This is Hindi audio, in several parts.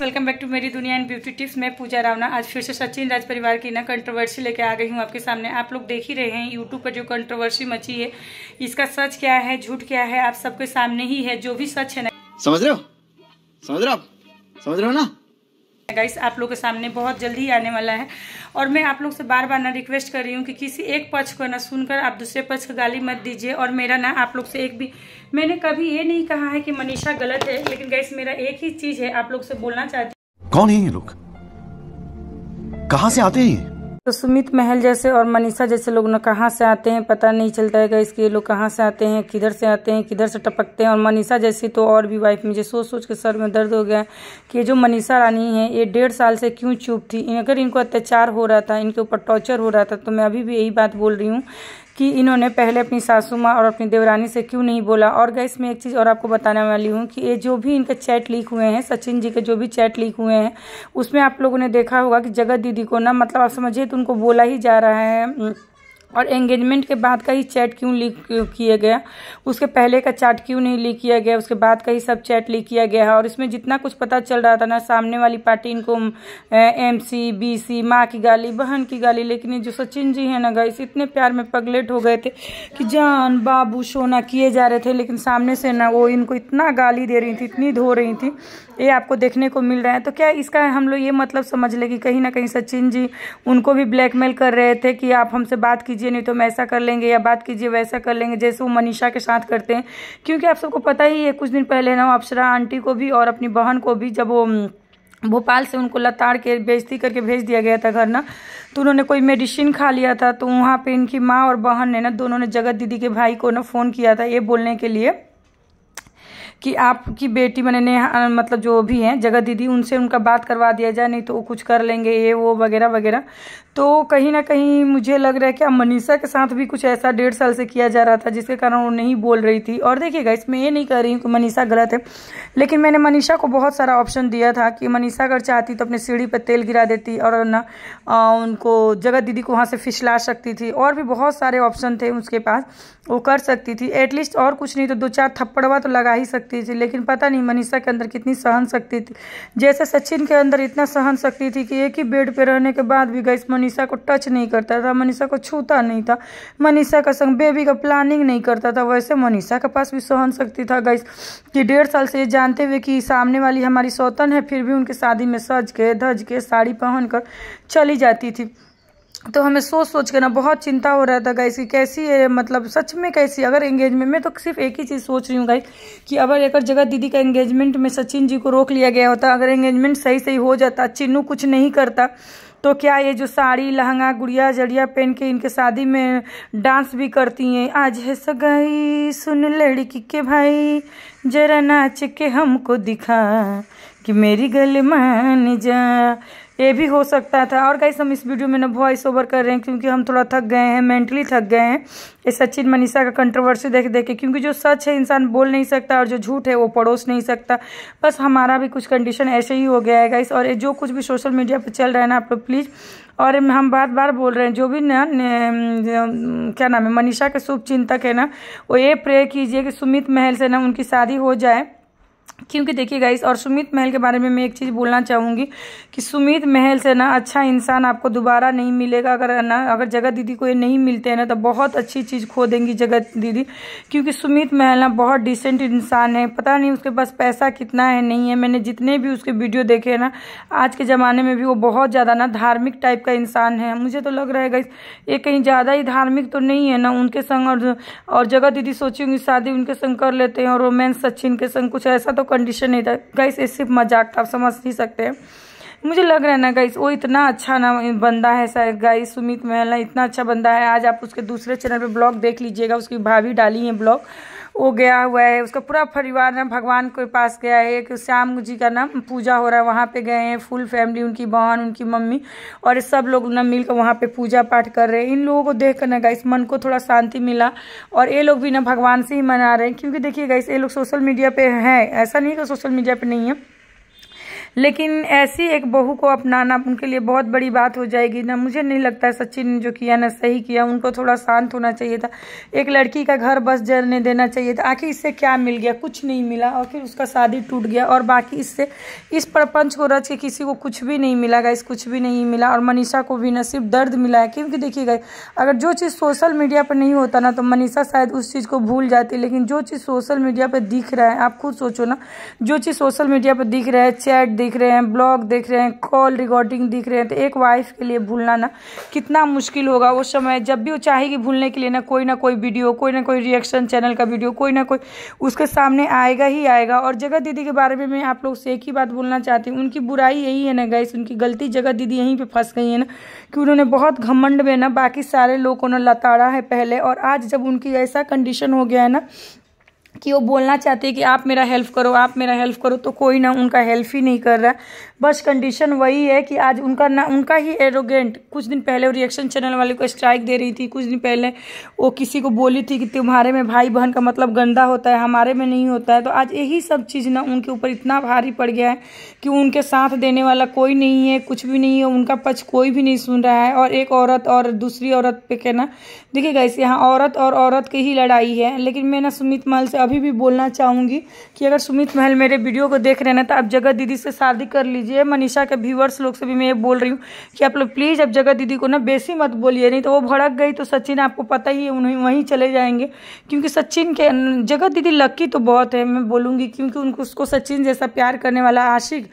वेलकम बैक टू मेरी दुनिया एंड ब्यूटी टिप्स मैं पूजा रावना आज फिर से सचिन राज परिवार की ना कंट्रोवर्सी लेके आ गई हूँ आपके सामने आप लोग देख ही रहे हैं यूट्यूब पर जो कंट्रोवर्सी मची है इसका सच क्या है झूठ क्या है आप सबके सामने ही है जो भी सच है ना समझ रहे हो समझ रहे हो आप समझ रहे हो ना गाइस आप लोग के सामने बहुत जल्दी आने वाला है और मैं आप लोग से बार बार ना रिक्वेस्ट कर रही हूँ कि किसी एक पक्ष को ना सुनकर आप दूसरे पक्ष को गाली मत दीजिए और मेरा ना आप लोग से एक भी मैंने कभी ये नहीं कहा है कि मनीषा गलत है लेकिन गाइस मेरा एक ही चीज है आप लोग से बोलना चाहती कौन है ये लोग कहाँ से आते हैं तो सुमित महल जैसे और मनीषा जैसे लोग ना कहाँ से आते हैं पता नहीं चलता है कि ये लोग कहाँ से आते हैं किधर से आते हैं किधर से टपकते हैं और मनीषा जैसी तो और भी वाइफ मुझे सोच सोच के सर में दर्द हो गया कि ये जो मनीषा रानी है ये डेढ़ साल से क्यों चुप थी अगर इनको अत्याचार हो रहा था इनके ऊपर टॉर्चर हो रहा था तो मैं अभी भी यही बात बोल रही हूँ कि इन्होंने पहले अपनी सासू माँ और अपनी देवरानी से क्यों नहीं बोला और गैस मैं एक चीज़ और आपको बताने वाली हूँ कि ये जो भी इनके चैट लीक हुए हैं सचिन जी के जो भी चैट लीक हुए हैं उसमें आप लोगों ने देखा होगा कि जगत दीदी को ना मतलब आप समझिए तो उनको बोला ही जा रहा है और एंगेजमेंट के बाद का ही चैट क्यों लीक किया गया उसके पहले का चैट क्यों नहीं लीक किया गया उसके बाद का ही सब चैट लीक किया गया है और इसमें जितना कुछ पता चल रहा था ना सामने वाली पार्टी इनको एम सी बी सी माँ की गाली बहन की गाली लेकिन ये जो सचिन जी हैं ना गई इतने प्यार में पगलेट हो गए थे कि जान बाबू सोना किए जा रहे थे लेकिन सामने से ना वो इनको इतना गाली दे रही थी इतनी धो रही थी ये आपको देखने को मिल रहा है तो क्या इसका हम लोग ये मतलब समझ ले कि कहीं ना कहीं सचिन जी उनको भी ब्लैकमेल कर रहे थे कि आप हमसे बात कीजिए नहीं तो हम ऐसा कर लेंगे या बात कीजिए वैसा कर लेंगे जैसे वो मनीषा के साथ करते हैं क्योंकि आप सबको पता ही है कुछ दिन पहले ना अप्सरा आंटी को भी और अपनी बहन को भी जब वो भोपाल से उनको लताड़ के बेजती करके भेज दिया गया था घर ना तो उन्होंने कोई मेडिसिन खा लिया था तो वहाँ पे इनकी माँ और बहन ने ना दोनों ने जगत दीदी के भाई को ना फ़ोन किया था ये बोलने के लिए कि आपकी बेटी मैंने नेहा मतलब जो भी हैं जगह दीदी उनसे उनका बात करवा दिया जाए नहीं तो वो कुछ कर लेंगे ये वो वगैरह वगैरह तो कहीं ना कहीं मुझे लग रहा है कि अब मनीषा के साथ भी कुछ ऐसा डेढ़ साल से किया जा रहा था जिसके कारण वो नहीं बोल रही थी और देखिएगा इसमें ये नहीं कह रही हूँ कि मनीषा गलत है लेकिन मैंने मनीषा को बहुत सारा ऑप्शन दिया था कि मनीषा अगर चाहती तो अपने सीढ़ी पर तेल गिरा देती और ना उनको जगत दीदी को वहाँ से फिसला सकती थी और भी बहुत सारे ऑप्शन थे उसके पास वो कर सकती थी एटलीस्ट और कुछ नहीं तो दो चार थप्पड़वा तो लगा ही सकती थी लेकिन पता नहीं मनीषा के अंदर कितनी सहन शक्ति थी जैसे सचिन के अंदर इतना सहन शक्ति थी कि एक ही बेड पर रहने के बाद भी गई मनीषा को टच नहीं करता था मनीषा को छूता नहीं था मनीषा का संग बेबी का प्लानिंग नहीं करता था वैसे मनीषा के पास भी सहन शक्ति था गैस कि डेढ़ साल से ये जानते हुए कि सामने वाली हमारी सौतन है फिर भी उनके शादी में सज के धज के साड़ी पहन कर चली जाती थी तो हमें सोच सोच के ना बहुत चिंता हो रहा था गाइस कि कैसी है मतलब सच में कैसी अगर एंगेजमेंट में तो सिर्फ एक ही चीज़ सोच रही हूँ गाइस कि अगर एक जगह दीदी का एंगेजमेंट में सचिन जी को रोक लिया गया होता अगर एंगेजमेंट सही सही हो जाता चिन्नू कुछ नहीं करता तो क्या ये जो साड़ी लहंगा गुड़िया जड़िया पहन के इनके शादी में डांस भी करती हैं आज है सगाई सुन लड़की के भाई जरा नाच के हमको दिखा कि मेरी गल मान जा ये भी हो सकता था और गाइस हम इस वीडियो में ना वॉइस ओवर कर रहे हैं क्योंकि हम थोड़ा थक गए हैं मेंटली थक गए हैं ये सचिन मनीषा का कंट्रोवर्सी देख देख के क्योंकि जो सच है इंसान बोल नहीं सकता और जो झूठ है वो पड़ोस नहीं सकता बस हमारा भी कुछ कंडीशन ऐसे ही हो गया है गाइस और ये जो कुछ भी सोशल मीडिया पर चल रहा है ना आप लोग प्लीज़ और हम बार बार बोल रहे हैं जो भी ना क्या नाम है मनीषा के शुभ चिंतक है ना वो ये प्रे कीजिए कि सुमित महल से ना उनकी शादी हो जाए क्योंकि देखिए गाइस और सुमित महल के बारे में मैं एक चीज़ बोलना चाहूँगी कि सुमित महल से ना अच्छा इंसान आपको दोबारा नहीं मिलेगा अगर ना अगर जगत दीदी को ये नहीं मिलते हैं ना तो बहुत अच्छी चीज़ खो देंगी जगत दीदी क्योंकि सुमित महल ना बहुत डिसेंट इंसान है पता नहीं उसके पास पैसा कितना है नहीं है मैंने जितने भी उसके वीडियो देखे हैं ना आज के ज़माने में भी वो बहुत ज़्यादा ना धार्मिक टाइप का इंसान है मुझे तो लग रहा है गाइस ये कहीं ज़्यादा ही धार्मिक तो नहीं है ना उनके संग और, जगत दीदी सोची उनकी शादी उनके संग कर लेते हैं और रोमैंस सचिन के संग कुछ ऐसा तो कंडीशन नहीं था गाइस ये सिर्फ मजाक था आप समझ नहीं सकते मुझे लग रहा है ना गाइस वो इतना अच्छा ना बंदा है सर गाइस सुमित महल इतना अच्छा बंदा है आज आप उसके दूसरे चैनल पे ब्लॉग देख लीजिएगा उसकी भाभी डाली है ब्लॉग वो गया हुआ है उसका पूरा परिवार ना भगवान के पास गया है एक श्याम जी का ना पूजा हो रहा है वहाँ पे गए हैं फुल फैमिली उनकी बहन उनकी मम्मी और सब लोग ना मिलकर वहाँ पे पूजा पाठ कर रहे हैं इन लोगों को देख कर ना इस मन को थोड़ा शांति मिला और ये लोग भी ना भगवान से ही मना रहे हैं क्योंकि देखिए गाइस ये लोग सोशल मीडिया पर हैं ऐसा नहीं कि सोशल मीडिया पर नहीं है लेकिन ऐसी एक बहू को अपनाना उनके लिए बहुत बड़ी बात हो जाएगी ना मुझे नहीं लगता है सचिन ने जो किया ना सही किया उनको थोड़ा शांत होना चाहिए था एक लड़की का घर बस जलने देना चाहिए था आखिर इससे क्या मिल गया कुछ नहीं मिला और फिर उसका शादी टूट गया और बाकी इससे इस प्रपंच को रच के किसी को कुछ भी नहीं मिला गाइस कुछ भी नहीं मिला और मनीषा को भी ना सिर्फ दर्द मिला है क्योंकि देखिए गाइस अगर जो चीज़ सोशल मीडिया पर नहीं होता ना तो मनीषा शायद उस चीज़ को भूल जाती लेकिन जो चीज़ सोशल मीडिया पर दिख रहा है आप खुद सोचो ना जो चीज़ सोशल मीडिया पर दिख रहा है चैट दिख रहे हैं ब्लॉग दिख रहे हैं कॉल रिकॉर्डिंग दिख रहे हैं तो एक वाइफ के लिए भूलना ना कितना मुश्किल होगा उस समय जब भी वो चाहेगी भूलने के लिए ना कोई ना कोई वीडियो कोई ना कोई रिएक्शन चैनल का वीडियो कोई ना कोई उसके सामने आएगा ही आएगा और जगत दीदी के बारे में मैं आप लोग से एक ही बात बोलना चाहती हूँ उनकी बुराई यही है ना गैस उनकी गलती जगत दीदी यहीं पर फंस गई है ना कि उन्होंने बहुत घमंड में ना बाकी सारे लोगों ने लताड़ा है पहले और आज जब उनकी ऐसा कंडीशन हो गया है ना कि वो बोलना चाहते हैं कि आप मेरा हेल्प करो आप मेरा हेल्प करो तो कोई ना उनका हेल्प ही नहीं कर रहा बस कंडीशन वही है कि आज उनका ना उनका ही एरोगेंट कुछ दिन पहले वो रिएक्शन चैनल वाले को स्ट्राइक दे रही थी कुछ दिन पहले वो किसी को बोली थी कि तुम्हारे में भाई बहन का मतलब गंदा होता है हमारे में नहीं होता है तो आज यही सब चीज़ ना उनके ऊपर इतना भारी पड़ गया है कि उनके साथ देने वाला कोई नहीं है कुछ भी नहीं है उनका पक्ष कोई भी नहीं सुन रहा है और एक औरत और दूसरी औरत पे कहना देखिए इस यहाँ औरत और औरत की ही लड़ाई है लेकिन मैं ना सुमित माल से अभी भी बोलना चाहूँगी कि अगर सुमित महल मेरे वीडियो को देख रहे हैं ना तो आप जगत दीदी से शादी कर लीजिए मनीषा के व्यूवर्स लोग से भी मैं ये बोल रही हूँ कि आप लोग प्लीज़ अब जगत दीदी को ना बेसी मत बोलिए नहीं तो वो भड़क गई तो सचिन आपको पता ही है उन्हें वहीं चले जाएंगे क्योंकि सचिन के जगत दीदी लक्की तो बहुत है मैं बोलूँगी क्योंकि उनको उसको सचिन जैसा प्यार करने वाला आशिक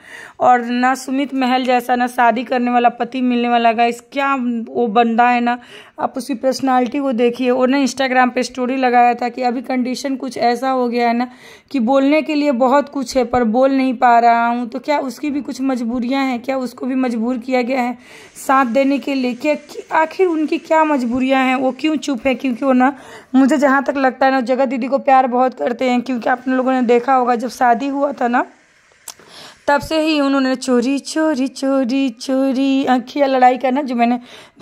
और ना सुमित महल जैसा ना शादी करने वाला पति मिलने वाला गाइस क्या वो बंदा है ना आप उसकी पर्सनालिटी को देखिए और ना इंस्टाग्राम पे स्टोरी लगाया था कि अभी कंडीशन कुछ ऐसा ऐसा हो गया है ना कि बोलने के लिए बहुत कुछ है पर बोल नहीं पा रहा हूँ तो क्या उसकी भी कुछ मजबूरियाँ हैं क्या उसको भी मजबूर किया गया है साथ देने के लिए क्या आखिर उनकी क्या मजबूरियाँ हैं वो क्यों चुप है क्योंकि वो ना मुझे जहाँ तक लगता है ना जगत दीदी को प्यार बहुत करते हैं क्योंकि आप लोगों ने देखा होगा जब शादी हुआ था ना तब से ही उन्होंने चोरी चोरी चोरी चोरी आँखिया लड़ाई करना जो मैंने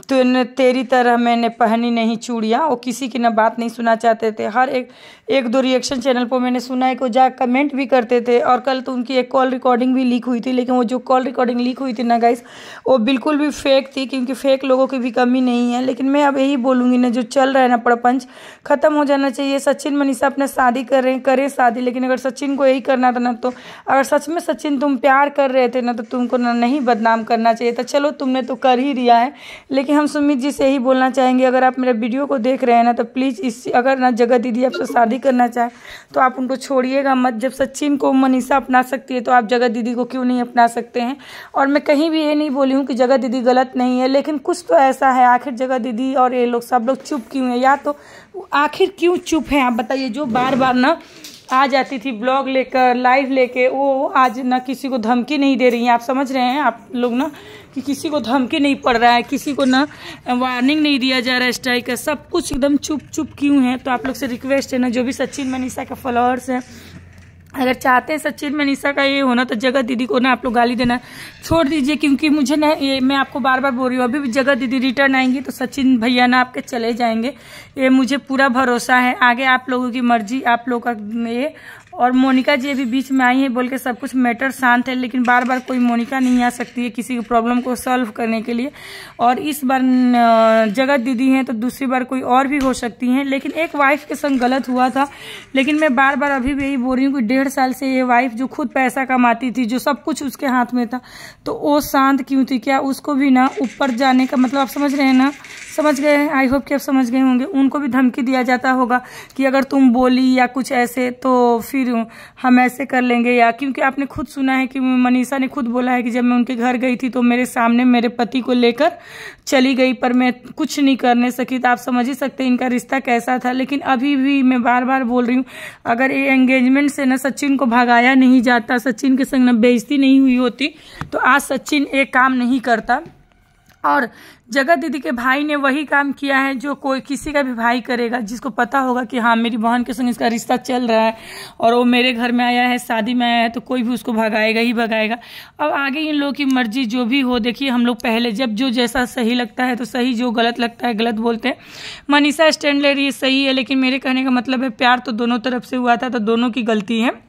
तुमने तो तेरी तरह मैंने पहनी नहीं चूड़ियाँ वो किसी की ना बात नहीं सुना चाहते थे हर एक एक दो रिएक्शन चैनल पर मैंने सुना है को जा कमेंट भी करते थे और कल तो उनकी एक कॉल रिकॉर्डिंग भी लीक हुई थी लेकिन वो जो कॉल रिकॉर्डिंग लीक हुई थी ना गाइस वो बिल्कुल भी फेक थी क्योंकि फेक लोगों की भी कमी नहीं है लेकिन मैं अब यही बोलूँगी ना जो चल रहा है ना प्रपंच ख़त्म हो जाना चाहिए सचिन मनीषा अपना शादी कर रहे हैं करें शादी लेकिन अगर सचिन को यही करना था ना तो अगर सच में सचिन तुम प्यार कर रहे थे ना तो तुमको ना नहीं बदनाम करना चाहिए था चलो तुमने तो कर ही दिया है लेकिन हम सुमित जी से ही बोलना चाहेंगे अगर आप मेरे वीडियो को देख रहे हैं ना तो प्लीज़ इस अगर ना जगह दीदी आपसे शादी करना चाहे तो आप उनको छोड़िएगा मत जब सचिन को मनीषा अपना सकती है तो आप जगह दीदी को क्यों नहीं अपना सकते हैं और मैं कहीं भी ये नहीं बोली हूँ कि जगह दीदी गलत नहीं है लेकिन कुछ तो ऐसा है आखिर जगह दीदी और ये लोग सब लोग चुप क्यों हैं या तो आखिर क्यों चुप हैं आप बताइए जो बार बार ना आ जाती थी ब्लॉग लेकर लाइव लेके वो आज ना किसी को धमकी नहीं दे रही हैं आप समझ रहे हैं आप लोग ना कि किसी को धमकी नहीं पड़ रहा है किसी को ना वार्निंग नहीं दिया जा रहा है स्ट्राइक का सब कुछ एकदम चुप चुप क्यों है तो आप लोग से रिक्वेस्ट है ना जो भी सचिन मनीषा के फॉलोअर्स हैं अगर चाहते हैं सचिन में निशा का ये होना तो जगत दीदी को ना आप लोग गाली देना छोड़ दीजिए क्योंकि मुझे ना ये मैं आपको बार बार बोल रही हूँ अभी भी जगत दीदी रिटर्न आएंगी तो सचिन भैया ना आपके चले जाएंगे ये मुझे पूरा भरोसा है आगे आप लोगों की मर्जी आप लोगों का ये और मोनिका जी अभी बीच में आई है बोल के सब कुछ मैटर शांत है लेकिन बार बार कोई मोनिका नहीं आ सकती है किसी की प्रॉब्लम को सॉल्व करने के लिए और इस बार जगत दीदी हैं तो दूसरी बार कोई और भी हो सकती हैं लेकिन एक वाइफ के संग गलत हुआ था लेकिन मैं बार बार अभी भी यही बोल रही हूँ कि डेढ़ साल से ये वाइफ जो खुद पैसा कमाती थी जो सब कुछ उसके हाथ में था तो वो शांत क्यों थी क्या उसको भी ना ऊपर जाने का मतलब आप समझ रहे हैं ना समझ गए हैं आई होप कि आप समझ गए होंगे उनको भी धमकी दिया जाता होगा कि अगर तुम बोली या कुछ ऐसे तो फिर हूँ हम ऐसे कर लेंगे या क्योंकि आपने खुद सुना है कि मनीषा ने खुद बोला है कि जब मैं उनके घर गई थी तो मेरे सामने मेरे पति को लेकर चली गई पर मैं कुछ नहीं करने सकी तो आप समझ ही सकते इनका रिश्ता कैसा था लेकिन अभी भी मैं बार बार बोल रही हूँ अगर ये एंगेजमेंट से ना सचिन को भगाया नहीं जाता सचिन के संग न बेजती नहीं हुई होती तो आज सचिन ये काम नहीं करता और जगत दीदी के भाई ने वही काम किया है जो कोई किसी का भी भाई करेगा जिसको पता होगा कि हाँ मेरी बहन के संग इसका रिश्ता चल रहा है और वो मेरे घर में आया है शादी में आया है तो कोई भी उसको भगाएगा ही भगाएगा अब आगे इन लोगों की मर्जी जो भी हो देखिए हम लोग पहले जब जो जैसा सही लगता है तो सही जो गलत लगता है गलत बोलते हैं मनीषा स्टैंड ले रही है सही है लेकिन मेरे कहने का मतलब है प्यार तो दोनों तरफ से हुआ था तो दोनों की गलती है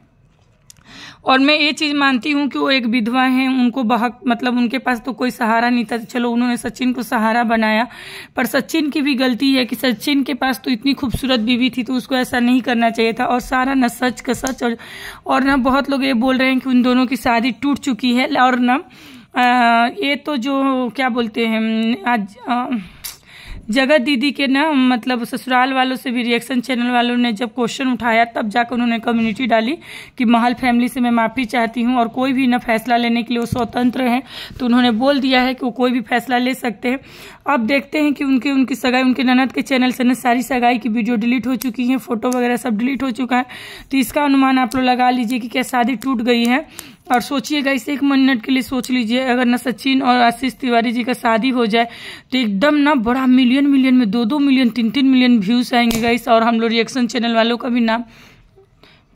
और मैं ये चीज़ मानती हूँ कि वो एक विधवा हैं उनको बहक मतलब उनके पास तो कोई सहारा नहीं था चलो उन्होंने सचिन को सहारा बनाया पर सचिन की भी गलती है कि सचिन के पास तो इतनी खूबसूरत बीवी थी तो उसको ऐसा नहीं करना चाहिए था और सारा न सच का सच और, और ना बहुत लोग ये बोल रहे हैं कि उन दोनों की शादी टूट चुकी है और न ये तो जो क्या बोलते हैं आज आ, जगत दीदी के ना मतलब ससुराल वालों से भी रिएक्शन चैनल वालों ने जब क्वेश्चन उठाया तब जाकर उन्होंने कम्युनिटी डाली कि महल फैमिली से मैं माफ़ी चाहती हूँ और कोई भी ना फैसला लेने के लिए वो स्वतंत्र हैं तो उन्होंने बोल दिया है कि वो कोई भी फैसला ले सकते हैं अब देखते हैं कि उनके उनकी सगाई उनके ननद के चैनल से सारी सगाई की वीडियो डिलीट हो चुकी है फ़ोटो वगैरह सब डिलीट हो चुका है तो इसका अनुमान आप लोग लगा लीजिए कि क्या शादी टूट गई है और सोचिएगा इसे एक मिनट के लिए सोच लीजिए अगर ना सचिन और आशीष तिवारी जी का शादी हो जाए तो एकदम ना बड़ा मिलियन मिलियन में दो दो मिलियन तीन तीन मिलियन व्यूज़ आएंगे गाइस और हम लोग रिएक्शन चैनल वालों का भी नाम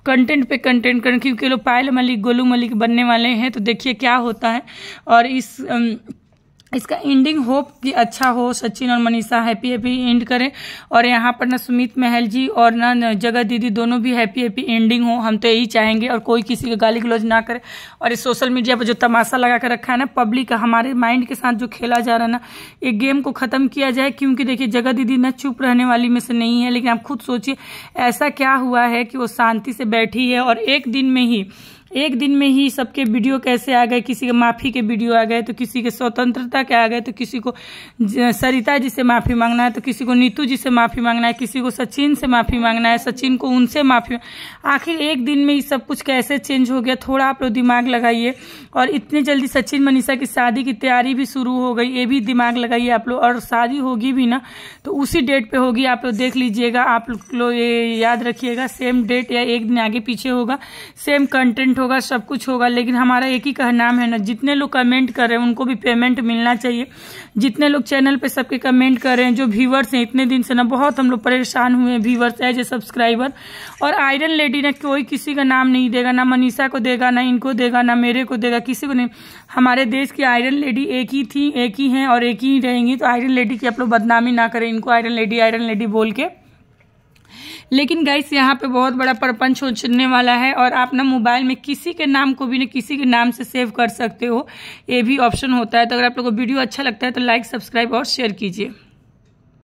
कंटेंट पे कंटेंट करें क्योंकि लोग पायल मलिक गोलू मलिक बनने वाले हैं तो देखिए क्या होता है और इस अम, इसका एंडिंग होप कि अच्छा हो सचिन और मनीषा हैप्पी हैप्पी एंड करें और यहाँ पर ना सुमित महल जी और ना जगत दीदी दोनों भी हैप्पी हैप्पी एंडिंग हो हम तो यही चाहेंगे और कोई किसी का गाली गलौज ना करे और इस सोशल मीडिया पर जो तमाशा लगा कर रखा है ना पब्लिक हमारे माइंड के साथ जो खेला जा रहा है ना ये गेम को ख़त्म किया जाए क्योंकि देखिए जगह दीदी ना चुप रहने वाली में से नहीं है लेकिन आप खुद सोचिए ऐसा क्या हुआ है कि वो शांति से बैठी है और एक दिन में ही एक दिन में ही सबके वीडियो कैसे आ गए किसी के माफ़ी के वीडियो आ गए तो किसी के स्वतंत्रता के आ गए तो किसी को सरिता जी से माफ़ी मांगना है तो किसी को नीतू जी से माफ़ी मांगना है किसी को सचिन से माफ़ी मांगना है सचिन को उनसे माफ़ी आखिर एक दिन में ये सब कुछ कैसे चेंज हो गया थोड़ा आप लोग दिमाग लगाइए और इतनी जल्दी सचिन मनीषा की शादी की तैयारी भी शुरू हो गई ये भी दिमाग लगाइए आप लोग और शादी होगी भी ना तो उसी डेट पर होगी आप लोग देख लीजिएगा आप लोग ये याद रखिएगा सेम डेट या एक दिन आगे पीछे होगा सेम कंटेंट पेमेंट होगा सब कुछ होगा लेकिन हमारा एक ही का नाम है ना जितने लोग कमेंट कर रहे हैं उनको भी पेमेंट मिलना चाहिए जितने लोग चैनल पे सबके कमेंट कर रहे हैं जो व्यूवर्स हैं इतने दिन से ना बहुत हम लोग परेशान हुए हैं व्यूवर्स एज ए सब्सक्राइबर और आयरन लेडी ने कोई किसी का नाम नहीं देगा ना मनीषा को देगा ना इनको देगा ना मेरे को देगा किसी को नहीं हमारे देश की आयरन लेडी एक ही थी एक ही हैं और एक ही रहेंगी तो आयरन लेडी की आप लोग बदनामी ना करें इनको आयरन लेडी आयरन लेडी बोल के लेकिन गाइस यहाँ पे बहुत बड़ा प्रपंच हो चलने वाला है और आप ना मोबाइल में किसी के नाम को भी ना किसी के नाम से सेव कर सकते हो ये भी ऑप्शन होता है तो अगर आप लोग को वीडियो अच्छा लगता है तो लाइक सब्सक्राइब और शेयर कीजिए